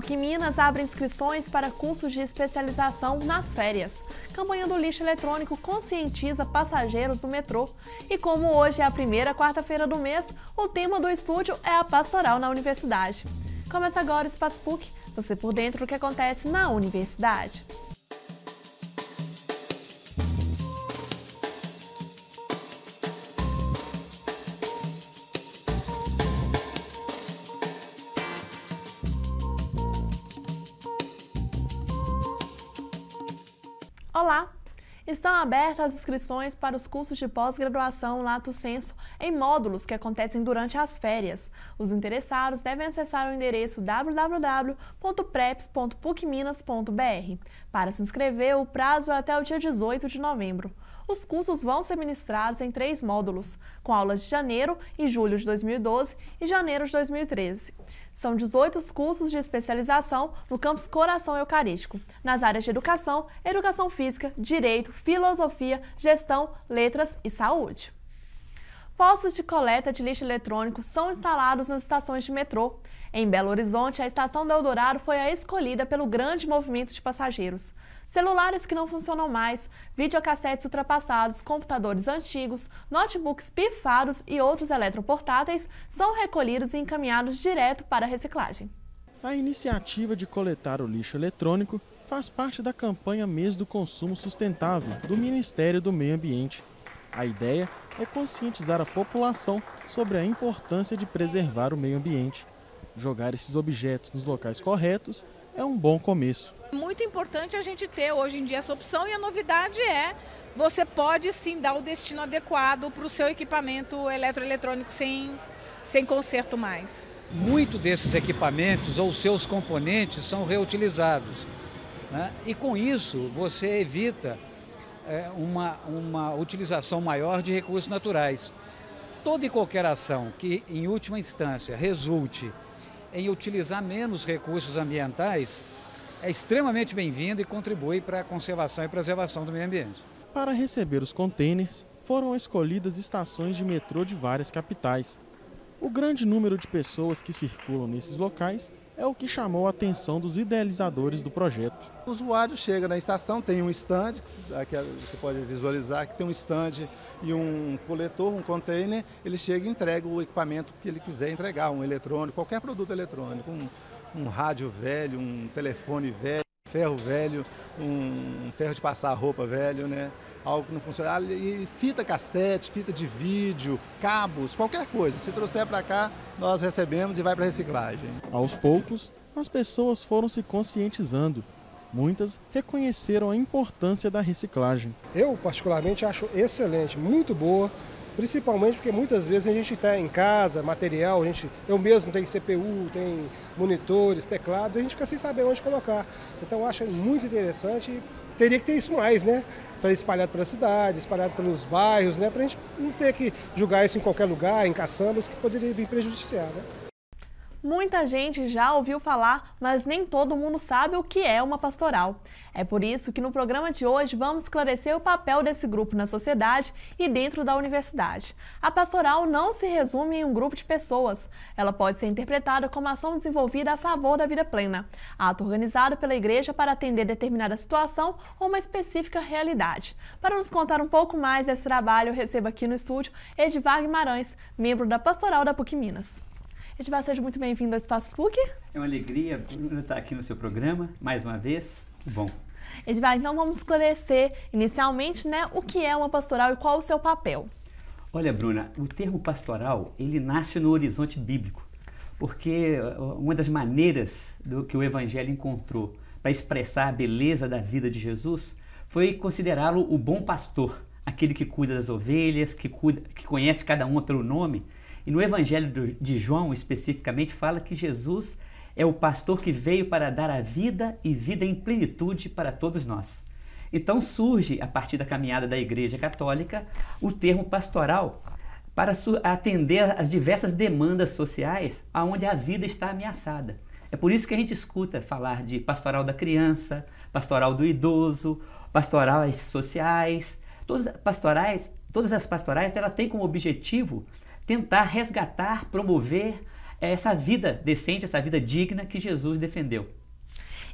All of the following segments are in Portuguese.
que Minas abre inscrições para cursos de especialização nas férias. Campanha do lixo eletrônico conscientiza passageiros do metrô. E como hoje é a primeira quarta-feira do mês, o tema do estúdio é a pastoral na universidade. Começa agora o Espaço PUC, você por dentro do que acontece na universidade. Olá! Estão abertas as inscrições para os cursos de pós-graduação Lato Senso em módulos que acontecem durante as férias. Os interessados devem acessar o endereço www.preps.pucminas.br. Para se inscrever, o prazo é até o dia 18 de novembro. Os cursos vão ser ministrados em três módulos, com aulas de janeiro e julho de 2012 e janeiro de 2013. São 18 cursos de especialização no campus Coração Eucarístico, nas áreas de educação, educação física, direito, filosofia, gestão, letras e saúde. Postos de coleta de lixo eletrônico são instalados nas estações de metrô. Em Belo Horizonte, a estação do Eldorado foi a escolhida pelo grande movimento de passageiros celulares que não funcionam mais, videocassetes ultrapassados, computadores antigos, notebooks pifados e outros eletroportáteis são recolhidos e encaminhados direto para a reciclagem. A iniciativa de coletar o lixo eletrônico faz parte da campanha Mês do Consumo Sustentável do Ministério do Meio Ambiente. A ideia é conscientizar a população sobre a importância de preservar o meio ambiente. Jogar esses objetos nos locais corretos é um bom começo. Muito importante a gente ter hoje em dia essa opção e a novidade é você pode sim dar o destino adequado para o seu equipamento eletroeletrônico sem, sem conserto mais. Muito desses equipamentos ou seus componentes são reutilizados. Né? E com isso você evita é, uma, uma utilização maior de recursos naturais. Toda e qualquer ação que, em última instância, resulte em utilizar menos recursos ambientais é extremamente bem-vindo e contribui para a conservação e preservação do meio ambiente. Para receber os contêineres, foram escolhidas estações de metrô de várias capitais. O grande número de pessoas que circulam nesses locais é o que chamou a atenção dos idealizadores do projeto. O usuário chega na estação, tem um stand, que é, você pode visualizar que tem um stand e um coletor, um container, ele chega e entrega o equipamento que ele quiser entregar, um eletrônico, qualquer produto eletrônico, um um rádio velho, um telefone velho, um ferro velho, um ferro de passar roupa velho, né? Algo que não funciona. E fita cassete, fita de vídeo, cabos, qualquer coisa. Se trouxer para cá, nós recebemos e vai para reciclagem. Aos poucos, as pessoas foram se conscientizando. Muitas reconheceram a importância da reciclagem. Eu, particularmente, acho excelente, muito boa principalmente porque muitas vezes a gente está em casa, material, a gente, eu mesmo tenho CPU, tem monitores, teclados, a gente fica sem saber onde colocar. Então acho muito interessante e teria que ter isso mais, né? Para espalhado pela cidade, espalhado pelos bairros, né? Para a gente não ter que julgar isso em qualquer lugar, em caçambas, que poderia vir prejudiciar, né? Muita gente já ouviu falar, mas nem todo mundo sabe o que é uma pastoral. É por isso que no programa de hoje vamos esclarecer o papel desse grupo na sociedade e dentro da universidade. A pastoral não se resume em um grupo de pessoas. Ela pode ser interpretada como ação desenvolvida a favor da vida plena, ato organizado pela igreja para atender determinada situação ou uma específica realidade. Para nos contar um pouco mais desse trabalho, eu recebo aqui no estúdio Edvard Guimarães, membro da Pastoral da PUC Minas. Edivar, seja muito bem-vindo ao Espaço PUC. É uma alegria estar aqui no seu programa, mais uma vez. Que bom. Edivar, então vamos esclarecer inicialmente né, o que é uma pastoral e qual o seu papel. Olha, Bruna, o termo pastoral, ele nasce no horizonte bíblico, porque uh, uma das maneiras do, que o evangelho encontrou para expressar a beleza da vida de Jesus foi considerá-lo o bom pastor, aquele que cuida das ovelhas, que, cuida, que conhece cada uma pelo nome e no Evangelho de João, especificamente, fala que Jesus é o pastor que veio para dar a vida e vida em plenitude para todos nós. Então surge, a partir da caminhada da Igreja Católica, o termo pastoral para atender as diversas demandas sociais aonde a vida está ameaçada. É por isso que a gente escuta falar de pastoral da criança, pastoral do idoso, pastorais sociais, todas pastorais, todas as pastorais, ela tem como objetivo tentar resgatar, promover eh, essa vida decente, essa vida digna que Jesus defendeu.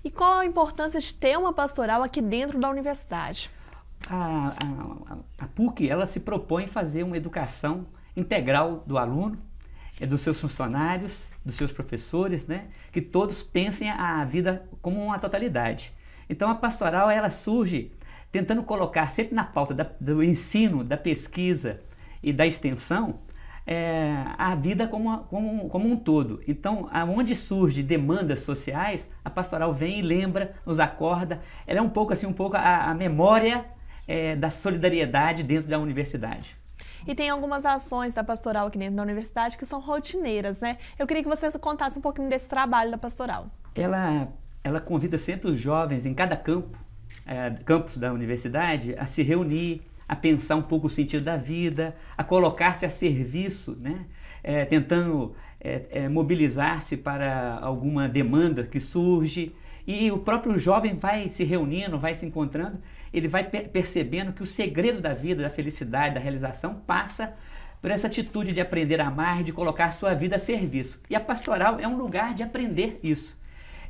E qual a importância de ter uma pastoral aqui dentro da universidade? A, a, a PUC ela se propõe fazer uma educação integral do aluno, eh, dos seus funcionários, dos seus professores, né? que todos pensem a vida como uma totalidade. Então a pastoral ela surge tentando colocar sempre na pauta da, do ensino, da pesquisa e da extensão é, a vida como, como, como um todo. Então, aonde surge demandas sociais, a pastoral vem e lembra, nos acorda. Ela é um pouco assim, um pouco a, a memória é, da solidariedade dentro da universidade. E tem algumas ações da pastoral aqui dentro da universidade que são rotineiras, né? Eu queria que você contasse um pouquinho desse trabalho da pastoral. Ela, ela convida sempre os jovens em cada campo, é, campus da universidade, a se reunir, a pensar um pouco o sentido da vida, a colocar-se a serviço, né? É, tentando é, é, mobilizar-se para alguma demanda que surge. E o próprio jovem vai se reunindo, vai se encontrando, ele vai per percebendo que o segredo da vida, da felicidade, da realização passa por essa atitude de aprender a amar e de colocar sua vida a serviço. E a pastoral é um lugar de aprender isso.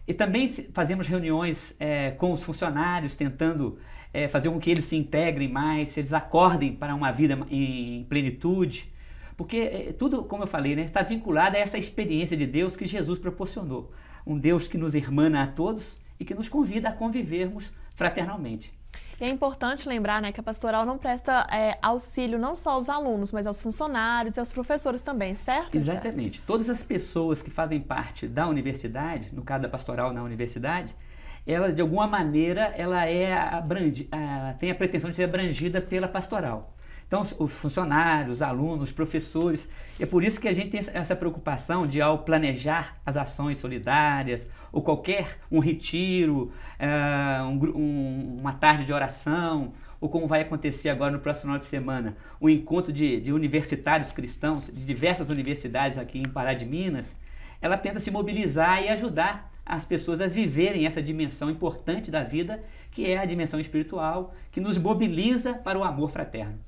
E também fazemos reuniões é, com os funcionários, tentando é, fazer com que eles se integrem mais, se eles acordem para uma vida em plenitude. Porque é, tudo, como eu falei, né, está vinculado a essa experiência de Deus que Jesus proporcionou. Um Deus que nos irmana a todos e que nos convida a convivermos fraternalmente. E é importante lembrar né, que a pastoral não presta é, auxílio não só aos alunos, mas aos funcionários e aos professores também, certo? Exatamente. Todas as pessoas que fazem parte da universidade, no caso da pastoral na universidade, ela de alguma maneira ela é abrangi, a, tem a pretensão de ser abrangida pela pastoral. Então, os funcionários, os alunos, os professores. É por isso que a gente tem essa preocupação de, ao planejar as ações solidárias, ou qualquer um retiro, uh, um, um, uma tarde de oração, ou como vai acontecer agora no próximo final de semana, o um encontro de, de universitários cristãos de diversas universidades aqui em Pará de Minas, ela tenta se mobilizar e ajudar as pessoas a viverem essa dimensão importante da vida, que é a dimensão espiritual, que nos mobiliza para o amor fraterno.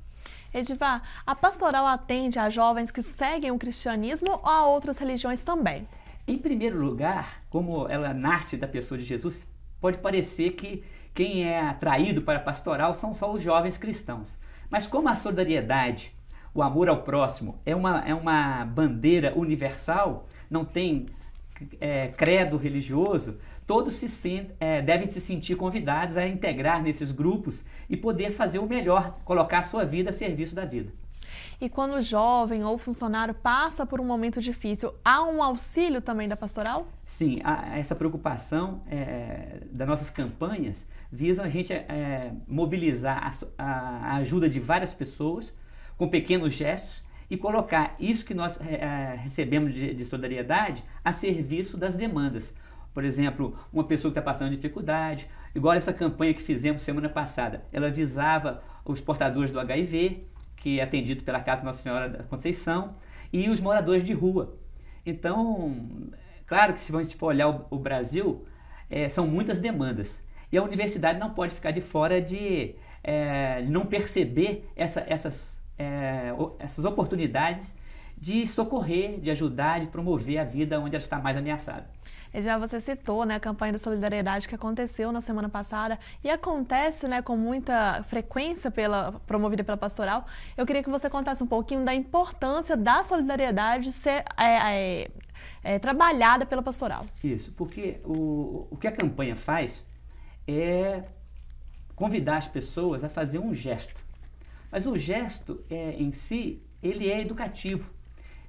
Edivá, a pastoral atende a jovens que seguem o cristianismo ou a outras religiões também? Em primeiro lugar, como ela nasce da pessoa de Jesus, pode parecer que quem é atraído para a pastoral são só os jovens cristãos. Mas como a solidariedade, o amor ao próximo é uma, é uma bandeira universal, não tem é, credo religioso, todos se sent, é, devem se sentir convidados a integrar nesses grupos e poder fazer o melhor, colocar a sua vida a serviço da vida. E quando o jovem ou funcionário passa por um momento difícil, há um auxílio também da pastoral? Sim, essa preocupação é, das nossas campanhas visa a gente é, mobilizar a, a, ajuda de várias pessoas com pequenos gestos e colocar isso que nós é, recebemos de, de solidariedade a serviço das demandas. Por exemplo, uma pessoa que está passando dificuldade, igual essa campanha que fizemos semana passada, ela visava os portadores do HIV, que é atendido pela Casa Nossa Senhora da Conceição, e os moradores de rua. Então, claro que se a gente for olhar o, o Brasil, é, são muitas demandas. E a universidade não pode ficar de fora de é, não perceber essa, essas é, essas oportunidades de socorrer, de ajudar, de promover a vida onde ela está mais ameaçada. E já você citou né, a campanha da solidariedade que aconteceu na semana passada e acontece né, com muita frequência pela, promovida pela pastoral. Eu queria que você contasse um pouquinho da importância da solidariedade ser é, é, é, trabalhada pela pastoral. Isso, porque o, o que a campanha faz é convidar as pessoas a fazer um gesto. Mas o gesto é, em si, ele é educativo.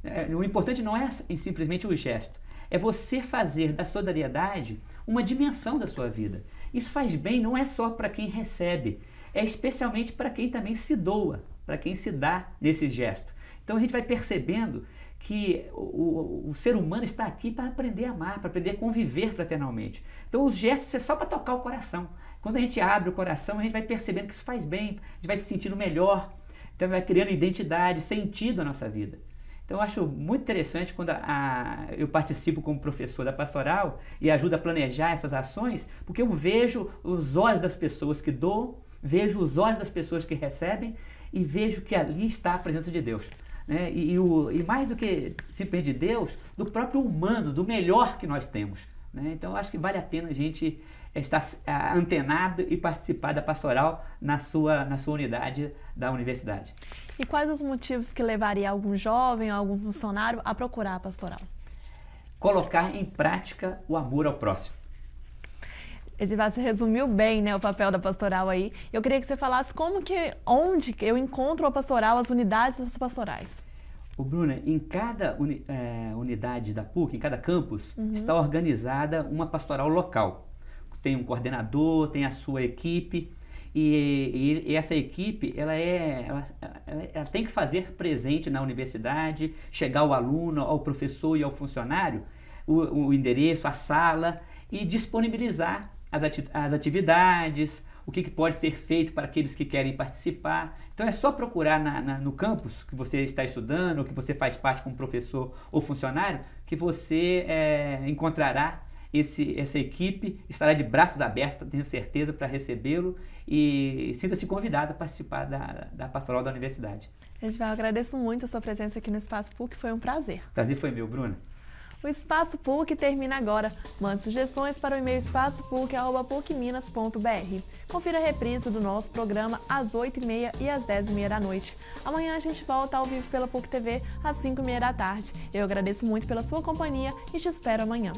É, o importante não é simplesmente o gesto, é você fazer da solidariedade uma dimensão da sua vida. Isso faz bem não é só para quem recebe, é especialmente para quem também se doa, para quem se dá nesse gesto. Então a gente vai percebendo que o, o, o, ser humano está aqui para aprender a amar, para aprender a conviver fraternalmente. Então os gestos é só para tocar o coração. Quando a gente abre o coração, a gente vai percebendo que isso faz bem, a gente vai se sentindo melhor, então vai criando identidade, sentido à nossa vida. Então eu acho muito interessante quando a, a, eu participo como professor da pastoral e ajudo a planejar essas ações, porque eu vejo os olhos das pessoas que dou, vejo os olhos das pessoas que recebem e vejo que ali está a presença de Deus. Né? E, e, o, e mais do que simplesmente de Deus, do próprio humano, do melhor que nós temos. Né? Então, acho que vale a pena a gente eh, estar eh, antenado e participar da pastoral na sua, na sua unidade da universidade. E quais os motivos que levaria algum jovem ou algum funcionário a procurar a pastoral? Colocar em prática o amor ao próximo. Edivar, você resumiu bem né, o papel da pastoral aí. Eu queria que você falasse como que, onde eu encontro a pastoral, as unidades das pastorais. O Bruna, em cada uni, é, unidade da PUC, em cada campus, uhum. está organizada uma pastoral local. Tem um coordenador, tem a sua equipe. E, e, e essa equipe, ela, é, ela, ela, ela tem que fazer presente na universidade, chegar ao aluno, ao professor e ao funcionário o, o endereço, a sala e disponibilizar as, ati as atividades, o que, que pode ser feito para aqueles que querem participar. Então é só procurar na, na, no campus que você está estudando, ou que você faz parte como professor ou funcionário, que você é, encontrará esse, essa equipe estará de braços abertos, tenho certeza, para recebê-lo e sinta-se convidado a participar da, da pastoral da universidade. Edval, agradeço muito a sua presença aqui no Espaço PUC, foi um prazer. Prazer foi meu, Bruna. O Espaço PUC termina agora. Mande sugestões para o e-mail espaçopuc.pucminas.br. Confira a reprise do nosso programa às 8h30 e às 10h30 da noite. Amanhã a gente volta ao vivo pela PUC TV às 5h30 da tarde. Eu agradeço muito pela sua companhia e te espero amanhã.